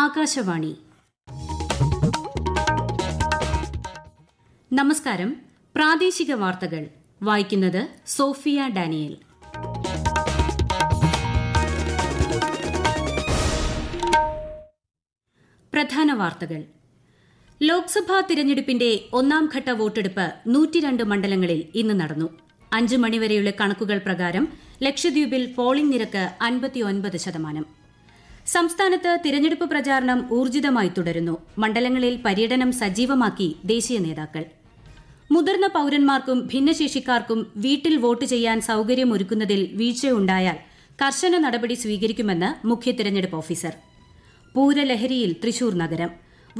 ആകാശവാണി നമസ്കാരം പ്രാദേശിക വാർത്തകൾ വായിക്കുന്നത് സോഫിയ ഡാനിയൽ പ്രധാന വാർത്തകൾ ലോക്സഭാ തിരഞ്ഞെടുപ്പിന്റെ ഒന്നാം ഘട്ട വോട്ടെടുപ്പ് നൂറ്റിരണ്ട് മണ്ഡലങ്ങളിൽ ഇന്ന് നടന്നു അഞ്ച് മണിവരെയുള്ള കണക്കുകൾ പ്രകാരം ലക്ഷദ്വീപിൽ പോളിംഗ് നിരക്ക് അൻപത്തിയൊൻപത് ശതമാനം സംസ്ഥാനത്ത് തിരഞ്ഞെടുപ്പ് പ്രചാരണം ഊർജിതമായി തുടരുന്നു മണ്ഡലങ്ങളിൽ പര്യടനം സജീവമാക്കി ദേശീയ നേതാക്കൾ മുതിർന്ന പൌരന്മാർക്കും ഭിന്നശേഷിക്കാർക്കും വീട്ടിൽ വോട്ട് ചെയ്യാൻ സൌകര്യമൊരുക്കുന്നതിൽ വീഴ്ചയുണ്ടായാൽ കർശന നടപടി സ്വീകരിക്കുമെന്ന് മുഖ്യ തിരഞ്ഞെടുപ്പ് ഓഫീസർ പൂരലഹരിയിൽ തൃശൂർ നഗരം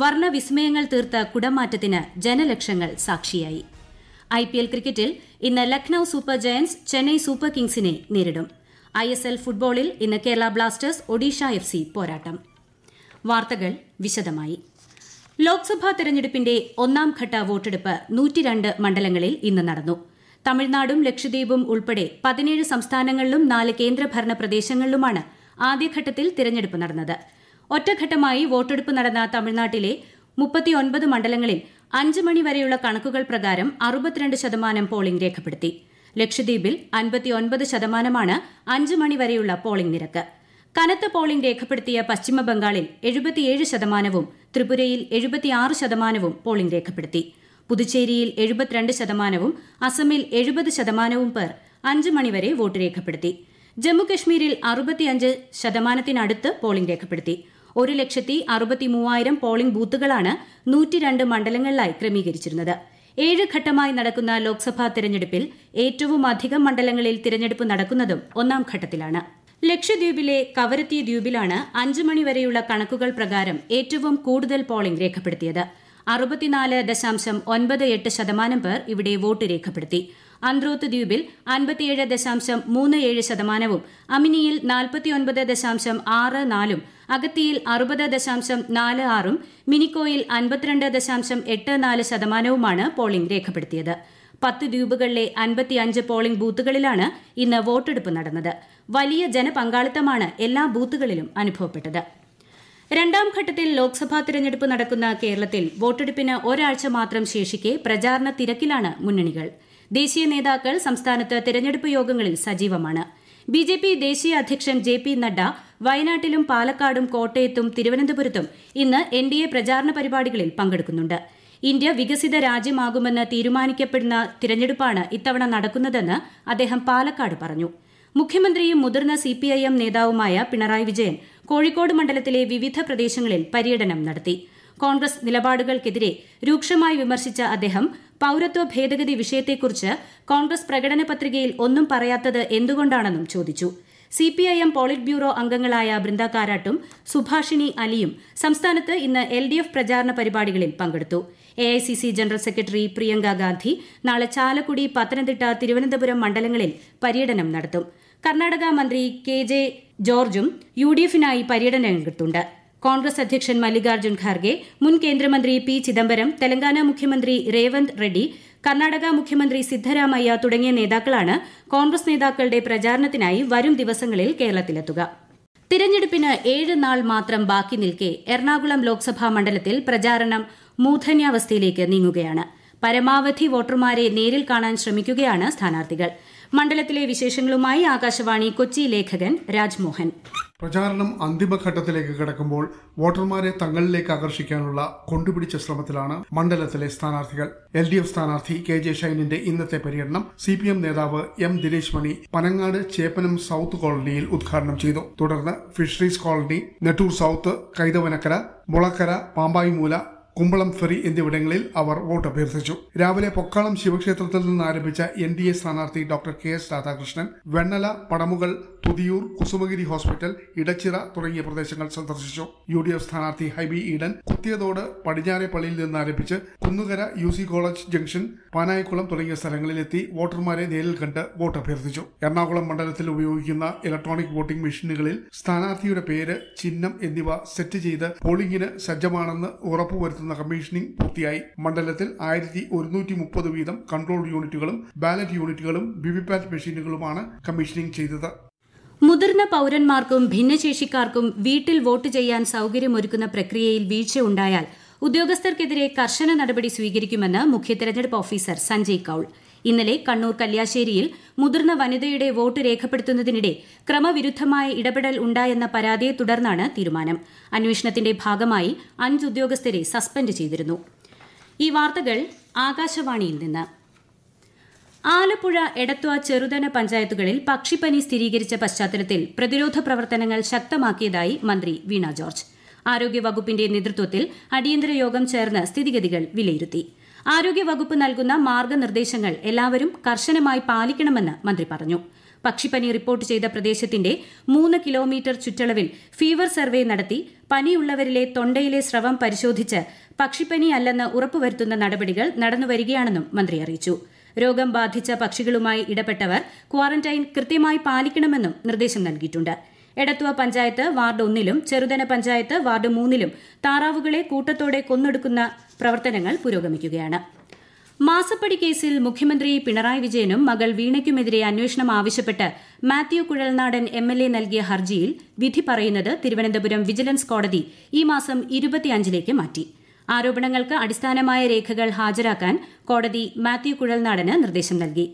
വർണ്ണവിസ്മയങ്ങൾ തീർത്ത കുടമാറ്റത്തിന് ജനലക്ഷങ്ങൾ സാക്ഷിയായി ഐ പി എൽ ക്രിക്കറ്റിൽ ഇന്ന് Lucknow super giants Chennai super കിങ്സിനെ നേരിടും ഐ എസ് എൽ ഫുട്ബോളിൽ ഇന്ന് Kerala Blasters Odisha F C പോരാട്ടം വാർത്തകൾ വിശദമായി ലോക്സഭാ തെരഞ്ഞെടുപ്പിന്റെ ഒന്നാം ഘട്ട വോട്ടെടുപ്പ് നൂറ്റിരണ്ട് മണ്ഡലങ്ങളിൽ ഇന്ന് നടന്നു തമിഴ്നാടും ലക്ഷദ്വീപും ഉൾപ്പെടെ പതിനേഴ് സംസ്ഥാനങ്ങളിലും നാല് കേന്ദ്രഭരണ പ്രദേശങ്ങളിലുമാണ് ആദ്യഘട്ടത്തിൽ തിരഞ്ഞെടുപ്പ് നടന്നത് ഒറ്റഘട്ടമായി വോട്ടെടുപ്പ് നടന്ന തമിഴ്നാട്ടിലെ മുപ്പത്തിയൊൻപത് മണ്ഡലങ്ങളിൽ അഞ്ച് മണിവരെയുള്ള കണക്കുകൾ പ്രകാരം അറുപത്തിരണ്ട് ശതമാനം പോളിംഗ് രേഖപ്പെടുത്തി ലക്ഷദ്വീപിൽ അൻപത്തിയൊൻപത് ശതമാനമാണ് അഞ്ച് മണിവരെയുള്ള പോളിംഗ് നിരക്ക് കനത്ത പോളിംഗ് രേഖപ്പെടുത്തിയ പശ്ചിമബംഗാളിൽ എഴുപത്തിയേഴ് ശതമാനവും ത്രിപുരയിൽ എഴുപത്തിയാറ് ശതമാനവും പോളിംഗ് രേഖപ്പെടുത്തി പുതുച്ചേരിയിൽ എഴുപത്തിരണ്ട് ശതമാനവും അസമിൽ എഴുപത് ശതമാനവും പേർ അഞ്ച് മണിവരെ വോട്ട് രേഖപ്പെടുത്തി ജമ്മുകശ്മീരിൽ അറുപത്തിയഞ്ച് ശതമാനത്തിനടുത്ത് പോളിംഗ് രേഖപ്പെടുത്തി ഒരു ലക്ഷത്തി അറുപത്തിമൂവായിരം പോളിംഗ് ബൂത്തുകളാണ് നൂറ്റിരണ്ട് മണ്ഡലങ്ങളിലായി ക്രമീകരിച്ചിരുന്നത് ഏഴ് ഘട്ടമായി നടക്കുന്ന ലോക്സഭാ തിരഞ്ഞെടുപ്പിൽ ഏറ്റവും അധികം മണ്ഡലങ്ങളിൽ തിരഞ്ഞെടുപ്പ് നടക്കുന്നതും ഒന്നാം ഘട്ടത്തിലാണ് ലക്ഷദ്വീപിലെ കവരത്തി ദ്വീപിലാണ് അഞ്ച് മണിവരെയുള്ള കണക്കുകൾ പ്രകാരം ഏറ്റവും കൂടുതൽ പോളിംഗ് രേഖപ്പെടുത്തിയത് അറുപത്തിനാല് ദശാംശം ഒൻപത് എട്ട് ശതമാനം പേർ ഇവിടെ വോട്ട് രേഖപ്പെടുത്തി അന്ത്രോത്ത് ദ്വീപിൽ അൻപത്തിയേഴ് ദശാംശം മൂന്ന് ഏഴ് ശതമാനവും അമിനിയിൽ നാൽപ്പത്തിയൊൻപത് ദശാംശം ആറ് നാലും അഗത്തിയിൽ അറുപത് ദശാംശം നാല് ആറും മിനിക്കോയിൽ അൻപത്തിരണ്ട് ദശാംശം എട്ട് നാല് ശതമാനവുമാണ് പോളിംഗ് രേഖപ്പെടുത്തിയത് പത്ത് ദ്വീപുകളിലെ അൻപത്തിയഞ്ച് പോളിംഗ് ബൂത്തുകളിലാണ് ഇന്ന് വോട്ടെടുപ്പ് നടന്നത് വലിയ ജനപങ്കാളിത്തമാണ് എല്ലാ ബൂത്തുകളിലും അനുഭവപ്പെട്ടത് രണ്ടാം ഘട്ടത്തിൽ ലോക്സഭാ തിരഞ്ഞെടുപ്പ് നടക്കുന്ന കേരളത്തിൽ വോട്ടെടുപ്പിന് ഒരാഴ്ച മാത്രം ശേഷിക്കെ പ്രചാരണ തിരക്കിലാണ് മുന്നണികൾ ദേശീയ നേതാക്കൾ സംസ്ഥാനത്ത് തെരഞ്ഞെടുപ്പ് യോഗങ്ങളിൽ സജീവമാണ് ബി ജെ പി ദേശീയ അധ്യക്ഷൻ ജെ പി നഡ്ഡ വയനാട്ടിലും പാലക്കാടും കോട്ടയത്തും തിരുവനന്തപുരത്തും ഇന്ന് എൻ ഡി എ പ്രചാരണ പരിപാടികളിൽ പങ്കെടുക്കുന്നുണ്ട് ഇന്ത്യ വികസിത രാജ്യമാകുമെന്ന് തീരുമാനിക്കപ്പെടുന്ന തിരഞ്ഞെടുപ്പാണ് ഇത്തവണ നടക്കുന്നതെന്ന് അദ്ദേഹം പാലക്കാട് പറഞ്ഞു മുഖ്യമന്ത്രിയും മുതിർന്ന സി പി ഐ എം നേതാവുമായ പിണറായി വിജയൻ കോഴിക്കോട് മണ്ഡലത്തിലെ വിവിധ പ്രദേശങ്ങളിൽ പര്യടനം നടത്തിയിരുന്നു കോൺഗ്രസ് നിലപാടുകൾക്കെതിരെ രൂക്ഷമായി വിമർശിച്ച അദ്ദേഹം പൌരത്വ ഭേദഗതി വിഷയത്തെക്കുറിച്ച് കോൺഗ്രസ് പ്രകടന പത്രികയിൽ ഒന്നും പറയാത്തത് എന്തുകൊണ്ടാണെന്നും ചോദിച്ചു സിപിഐഎം പോളിറ്റ് ബ്യൂറോ അംഗങ്ങളായ ബൃന്ദ കാരാട്ടും സുഭാഷിണി അലിയും സംസ്ഥാനത്ത് ഇന്ന് എൽ ഡി എഫ് പ്രചാരണ പരിപാടികളിൽ പങ്കെടുത്തു A I C C general secretary Priyanka Gandhi നാളെ ചാലക്കുടി പത്തനംതിട്ട തിരുവനന്തപുരം മണ്ഡലങ്ങളിൽ പര്യടനം നടത്തും കർണാടക മന്ത്രി കെ ജെ ജോർജും യു ഡി എഫിനായി പര്യടനം രംഗത്തുണ്ട് കോൺഗ്രസ് അധ്യക്ഷൻ മല്ലികാർജ്ജുൻ ഖാർഗെ മുൻ കേന്ദ്രമന്ത്രി പി ചിദംബരം തെലങ്കാന മുഖ്യമന്ത്രി രേവന്ത് റെഡ്ഡി കർണാടക മുഖ്യമന്ത്രി സിദ്ധരാമയ്യ തുടങ്ങിയ നേതാക്കളാണ് കോൺഗ്രസ് നേതാക്കളുടെ പ്രചാരണത്തിനായി വരും ദിവസങ്ങളിൽ കേരളത്തിലെത്തുക തിരഞ്ഞെടുപ്പിന് ഏഴ് നാൾ മാത്രം ബാക്കി നിൽക്കെ എറണാകുളം ലോക്സഭാ മണ്ഡലത്തിൽ പ്രചാരണം മൂർധന്യാവസ്ഥയിലേക്ക് നീങ്ങുകയാണ് പരമാവധി വോട്ടർമാരെ നേരിൽ കാണാൻ ശ്രമിക്കുകയാണ് സ്ഥാനാർത്ഥികൾ മണ്ഡലത്തിലെ വിശേഷങ്ങളുമായി ആകാശവാണി കൊച്ചി ലേഖകൻ രാജ്മോഹൻ പ്രചാരണം അന്തിമഘട്ടത്തിലേക്ക് കടക്കുമ്പോൾ വോട്ടർമാരെ തങ്ങളിലേക്ക് ആകർഷിക്കാനുള്ള കൊണ്ടുപിടിച്ച ശ്രമത്തിലാണ് മണ്ഡലത്തിലെ സ്ഥാനാർത്ഥികൾ എൽ ഡി എഫ് സ്ഥാനാർത്ഥി കെ ജെ ഷൈനിന്റെ ഇന്നത്തെ പര്യടനം സി പി എം നേതാവ് എം ദിനേശ് മണി പനങ്ങാട് ചേപ്പനം സൗത്ത് കോളനിയിൽ ഉദ്ഘാടനം ചെയ്തു തുടർന്ന് fisheries colony Nettoor south Kaithavanakkara Mulakkara Pampayimoola Kumbalam ferry എന്നിവിടങ്ങളിൽ അവർ വോട്ട് അഭ്യർത്ഥിച്ചു രാവിലെ പൊക്കാളം ശിവക്ഷേത്രത്തിൽ നിന്ന് ആരംഭിച്ച എൻ ഡി എ സ്ഥാനാർത്ഥി doctor K S Radhakrishnan Vennala Padamugal Puthiyoor Kusumagiri hospital Edachira തുടങ്ങിയ പ്രദേശങ്ങൾ സന്ദർശിച്ചു യു ഡി എഫ് സ്ഥാനാർത്ഥി ഹൈബി ഈഡൻ കുത്തിയതോട് പടിഞ്ഞാറേപ്പള്ളിയിൽ നിന്ന് ആരംഭിച്ച് Kunnukara U C college junction Panayikulam തുടങ്ങിയ സ്ഥലങ്ങളിലെത്തി വോട്ടർമാരെ നേരിൽ കണ്ട് വോട്ട് അഭ്യർത്ഥിച്ചു എറണാകുളം മണ്ഡലത്തിൽ ഉപയോഗിക്കുന്ന ഇലക്ട്രോണിക് വോട്ടിംഗ് മെഷീനുകളിൽ സ്ഥാനാർത്ഥിയുടെ പേര് ചിഹ്നം എന്നിവ സെറ്റ് ചെയ്ത് പോളിംഗിന് സജ്ജമാണെന്ന് ഉറപ്പുവരുത്തുന്നു നടത്തുന്ന കമ്മീഷനിങ് പൂർത്തിയായി മണ്ഡലത്തിൽ ആയിരത്തി ഒരുന്നൂറ്റി മുപ്പത് വീതം കൺട്രോൾ യൂണിറ്റുകളും ബാലറ്റ് യൂണിറ്റുകളും വിവിപാറ്റ് മെഷീനുകളുമാണ് കമ്മീഷനിങ് ചെയ്തത് മുതിർന്ന പൌരന്മാർക്കും ഭിന്നശേഷിക്കാർക്കും വീട്ടിൽ വോട്ട് ചെയ്യാൻ സൌകര്യമൊരുക്കുന്ന പ്രക്രിയയിൽ ഉണ്ടായാൽ ഉദ്യോഗസ്ഥർക്കെതിരെ കർശന നടപടി സ്വീകരിക്കുമെന്ന് മുഖ്യ തെരഞ്ഞെടുപ്പ് ഓഫീസർ സഞ്ജയ് കൌൾ ഇന്നലെ കണ്ണൂർ കല്യാശ്ശേരിയിൽ മുതിർന്ന വനിതയുടെ വോട്ട് രേഖപ്പെടുത്തുന്നതിനിടെ ക്രമവിരുദ്ധമായ ഇടപെടൽ ഉണ്ടായെന്ന പരാതിയെ തുടർന്നാണ് തീരുമാനം അന്വേഷണത്തിന്റെ ഭാഗമായി അഞ്ച് ഉദ്യോഗസ്ഥരെ സസ്പെൻഡ് ചെയ്തിരുന്നു ഈ വാർത്തകൾ ആകാശവാണിയിൽ നിന്ന് ആലപ്പുഴ എടത്വ ചെറുതന പഞ്ചായത്തുകളിൽ പക്ഷിപ്പനി സ്ഥിരീകരിച്ച പശ്ചാത്തലത്തിൽ പ്രതിരോധ പ്രവർത്തനങ്ങൾ ശക്തമാക്കിയതായി മന്ത്രി വീണ ജോർജ് ആരോഗ്യവകുപ്പിന്റെ നേതൃത്വത്തിൽ അടിയന്തര യോഗം ചേർന്ന് സ്ഥിതിഗതികൾ വിലയിരുത്തി ആരോഗ്യവകുപ്പ് നൽകുന്ന മാർഗനിർദ്ദേശങ്ങൾ എല്ലാവരും കർശനമായി പാലിക്കണമെന്ന് മന്ത്രി പറഞ്ഞു പക്ഷിപ്പനി റിപ്പോർട്ട് ചെയ്ത പ്രദേശത്തിന്റെ മൂന്ന് കിലോമീറ്റർ ചുറ്റളവിൽ ഫീവർ സർവേ നടത്തി പനിയുള്ളവരിലെ തൊണ്ടയിലെ സ്രവം പരിശോധിച്ച് പക്ഷിപ്പനി അല്ലെന്ന് ഉറപ്പുവരുത്തുന്ന നടപടികൾ നടന്നുവരികയാണെന്നും മന്ത്രി അറിയിച്ചു രോഗം ബാധിച്ച പക്ഷികളുമായി ഇടപെട്ടവർ ക്വാറന്റൈൻ കൃത്യമായി പാലിക്കണമെന്നും നിർദ്ദേശം നൽകിയിട്ടുണ്ട് എടത്തുവ പഞ്ചായത്ത് വാർഡ് ഒന്നിലും ചെറുതന പഞ്ചായത്ത് വാർഡ് മൂന്നിലും താറാവുകളെ കൂട്ടത്തോടെ കൊന്നെടുക്കുന്ന പ്രവർത്തനങ്ങൾ പുരോഗമിക്കുകയാണ് മാസപ്പടി കേസിൽ മുഖ്യമന്ത്രി പിണറായി വിജയനും മകൾ വീണയ്ക്കുമെതിരെ അന്വേഷണം ആവശ്യപ്പെട്ട് Mathew Kuzhalnadan M L A നൽകിയ ഹർജിയിൽ വിധി പറയുന്നത് തിരുവനന്തപുരം വിജിലൻസ് കോടതി ഈ മാസം ഇരുപത്തിയഞ്ചിലേക്ക് മാറ്റി ആരോപണങ്ങൾക്ക് അടിസ്ഥാനമായ രേഖകൾ ഹാജരാക്കാൻ കോടതി മാത്യു കുഴൽനാടന് നിർദ്ദേശം നൽകി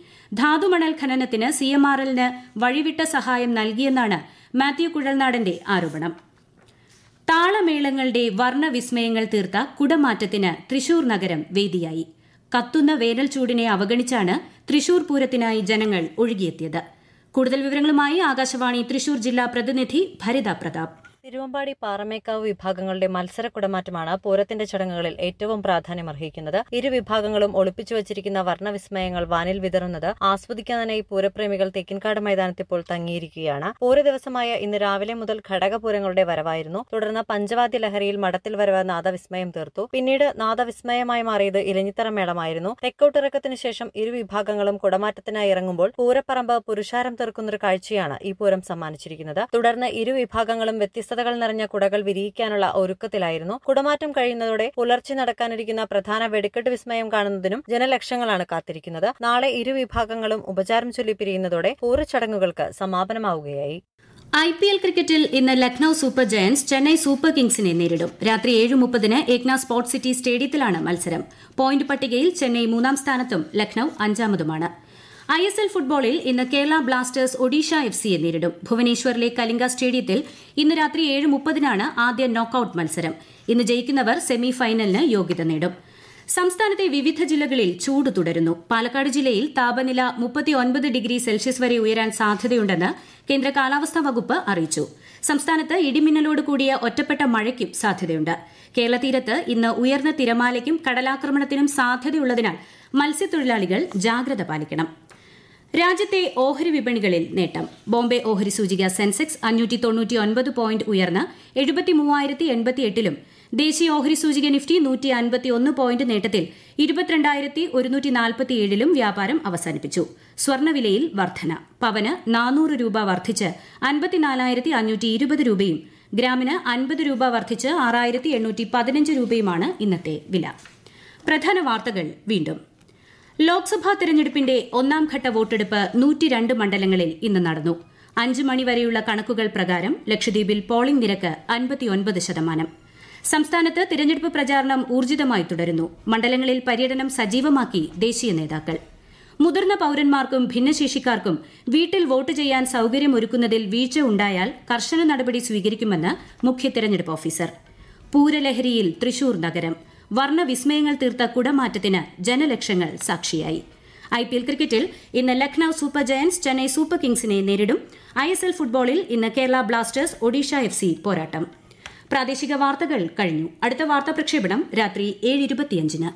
ധാതുമണൽ ഖനനത്തിന് സി വഴിവിട്ട സഹായം നൽകിയെന്നാണ് മാത്യു കുഴൽനാടന്റെ ആരോപണം താളമേളങ്ങളുടെ വർണ്ണവിസ്മയങ്ങൾ തീർത്ത കുടമാറ്റത്തിന് തൃശൂർ നഗരം വേദിയായി കത്തുന്ന വേനൽ ചൂടിനെ അവഗണിച്ചാണ് തൃശൂർ പൂരത്തിനായി ജനങ്ങൾ ഒഴുകിയെത്തിയത് കൂടുതൽ വിവരങ്ങളുമായി ആകാശവാണി തൃശൂർ ജില്ലാ പ്രതിനിധി ഭരിത പ്രതാപ് തിരുവമ്പാടി പാറമേക്കാവ് വിഭാഗങ്ങളുടെ മത്സര കുടമാറ്റമാണ് പൂരത്തിന്റെ ചടങ്ങുകളിൽ ഏറ്റവും പ്രാധാന്യമർഹിക്കുന്നത് ഇരു വിഭാഗങ്ങളും ഒളിപ്പിച്ചു വച്ചിരിക്കുന്ന വർണ്ണവിസ്മയങ്ങൾ വാനിൽ വിതറുന്നത് ആസ്വദിക്കാനായി പൂരപ്രേമികൾ തെക്കിൻകാട് ഇപ്പോൾ തങ്ങിയിരിക്കുകയാണ് പൂര ദിവസമായ ഇന്ന് രാവിലെ മുതൽ ഘടകപൂരങ്ങളുടെ വരവായിരുന്നു തുടർന്ന് പഞ്ചവാദ്യ ലഹരിയിൽ മഠത്തിൽ വരവ് നാദവിസ്മയം തീർത്തു പിന്നീട് നാദവിസ്മയമായി മാറിയത് ഇലഞ്ഞിത്തറ മേളമായിരുന്നു തെക്കോട്ടിറക്കത്തിന് ശേഷം ഇരു വിഭാഗങ്ങളും കുടമാറ്റത്തിനായി ഇറങ്ങുമ്പോൾ പൂരപ്പറമ്പ് പുരുഷാരം തീർക്കുന്നൊരു കാഴ്ചയാണ് ഈ പൂരം സമ്മാനിച്ചിരിക്കുന്നത് തുടർന്ന് ഇരു വിഭാഗങ്ങളും വ്യത്യസ്ത പതാകകൾ നിറഞ്ഞ കുടകൾ വിരിയിക്കാനുള്ള ഒരുക്കത്തിലായിരുന്നു കുടമാറ്റം കഴിയുന്നതോടെ പുലർച്ചെ നടക്കാനിരിക്കുന്ന പ്രധാന വെടിക്കെട്ട് വിസ്മയം കാണുന്നതിനും ജനലക്ഷങ്ങളാണ് കാത്തിരിക്കുന്നത് നാളെ ഇരു വിഭാഗങ്ങളും ഉപചാരം ചൊല്ലി പിരിയുന്നതോടെ ചടങ്ങുകൾക്ക് സമാപനമാവുകയായി ഐ പി എൽ ക്രിക്കറ്റിൽ ഇന്ന് Lucknow super giants Chennai super കിങ്സിനെ നേരിടും രാത്രി ഏഴ് മുപ്പതിന് ഏക്ന സ്പോർട്സ് സിറ്റി സ്റ്റേഡിയത്തിലാണ് മത്സരം പോയിന്റ് പട്ടികയിൽ ചെന്നൈ മൂന്നാം സ്ഥാനത്തും ലക്നൌ അഞ്ചാമതുമാണ് ഐ എസ് എൽ ഫുട്ബോളിൽ ഇന്ന് കേരള ബ്ലാസ്റ്റേഴ്സ് ഒഡീഷ എഫ് സിയെ നേരിടും ഭുവനേശ്വറിലെ കലിംഗ സ്റ്റേഡിയത്തിൽ ഇന്ന് രാത്രി ഏഴ് മുപ്പതിനാണ് ആദ്യ നോക്കൌട്ട് മത്സരം ഇന്ന് ജയിക്കുന്നവർ സെമി ഫൈനലിന് യോഗ്യത നേടും സംസ്ഥാനത്തെ വിവിധ ജില്ലകളിൽ ചൂട് തുടരുന്നു പാലക്കാട് ജില്ലയിൽ താപനില മുപ്പത്തിയൊൻപത് ഡിഗ്രി സെൽഷ്യസ് വരെ ഉയരാൻ സാധ്യതയുണ്ടെന്ന് കേന്ദ്ര കാലാവസ്ഥാ വകുപ്പ് അറിയിച്ചു സംസ്ഥാനത്ത് ഇടിമിന്നലോട് കൂടിയ ഒറ്റപ്പെട്ട മഴയ്ക്കും സാധ്യതയുണ്ട് കേരള തീരത്ത് ഇന്ന് ഉയർന്ന തിരമാലയ്ക്കും കടലാക്രമണത്തിനും സാധ്യതയുള്ളതിനാൽ മത്സ്യത്തൊഴിലാളികൾ ജാഗ്രത പാലിക്കണം രാജ്യത്തെ ഓഹരി വിപണികളിൽ നേട്ടം ബോംബെ ഓഹരി സൂചിക സെൻസെക്സ് അഞ്ഞൂറ്റി തൊണ്ണൂറ്റി ഒൻപത് പോയിന്റ് ഉയർന്ന് എഴുപത്തി മൂവായിരത്തി എൺപത്തി എട്ടിലും ദേശീയ ഓഹരി സൂചിക നിഫ്റ്റി നൂറ്റി അൻപത്തി ഒന്ന് പോയിന്റ് നേട്ടത്തിൽ ഇരുപത്തിരണ്ടായിരത്തി ഒരുന്നൂറ്റി നാൽപ്പത്തി ഏഴിലും വ്യാപാരം അവസാനിപ്പിച്ചു സ്വർണ്ണവിലയിൽ വർധന പവന് നാനൂറ് രൂപ വർദ്ധിച്ച് അൻപത്തിനാലായിരത്തി അഞ്ഞൂറ്റി ഇരുപത് രൂപയും ഗ്രാമിന് അൻപത് രൂപ വർദ്ധിച്ച് ആറായിരത്തി എണ്ണൂറ്റി പതിനഞ്ച് രൂപയുമാണ് ഇന്നത്തെ വില പ്രധാന വാർത്തകൾ വീണ്ടും ലോക്സഭാ തെരഞ്ഞെടുപ്പിന്റെ ഒന്നാം ഘട്ട വോട്ടെടുപ്പ് നൂറ്റിരണ്ട് മണ്ഡലങ്ങളിൽ ഇന്ന് നടന്നു അഞ്ച് മണിവരെയുള്ള കണക്കുകൾ പ്രകാരം ലക്ഷദ്വീപിൽ പോളിംഗ് നിരക്ക് അൻപത്തിയൊൻപത് ശതമാനം സംസ്ഥാനത്ത് തിരഞ്ഞെടുപ്പ് പ്രചാരണം ഊർജിതമായി തുടരുന്നു മണ്ഡലങ്ങളിൽ പര്യടനം സജീവമാക്കി ദേശീയ നേതാക്കൾ മുതിർന്ന പൌരന്മാർക്കും ഭിന്നശേഷിക്കാർക്കും വീട്ടിൽ വോട്ട് ചെയ്യാൻ സൌകര്യമൊരുക്കുന്നതിൽ വീഴ്ച ഉണ്ടായാൽ കർശന നടപടി സ്വീകരിക്കുമെന്ന് മുഖ്യ തെരഞ്ഞെടുപ്പ് ഓഫീസർ പൂരലഹരിയിൽ തൃശൂർ നഗരം വർണ്ണവിസ്മയങ്ങൾ തീർത്ത കുടമാറ്റത്തിന് ജനലക്ഷങ്ങൾ സാക്ഷിയായി ഐ പി എൽ ക്രിക്കറ്റിൽ ഇന്ന് Lucknow super giants Chennai super കിങ്സിനെ നേരിടും ഐ എസ് എൽ ഫുട്ബോളിൽ ഇന്ന് Kerala Blasters Odisha F C പോരാട്ടം പ്രാദേശിക വാർത്തകൾ കഴിഞ്ഞു അടുത്ത വാർത്താ പ്രക്ഷേപണം രാത്രി ഏഴ് ഇരുപത്തിയഞ്ചിന്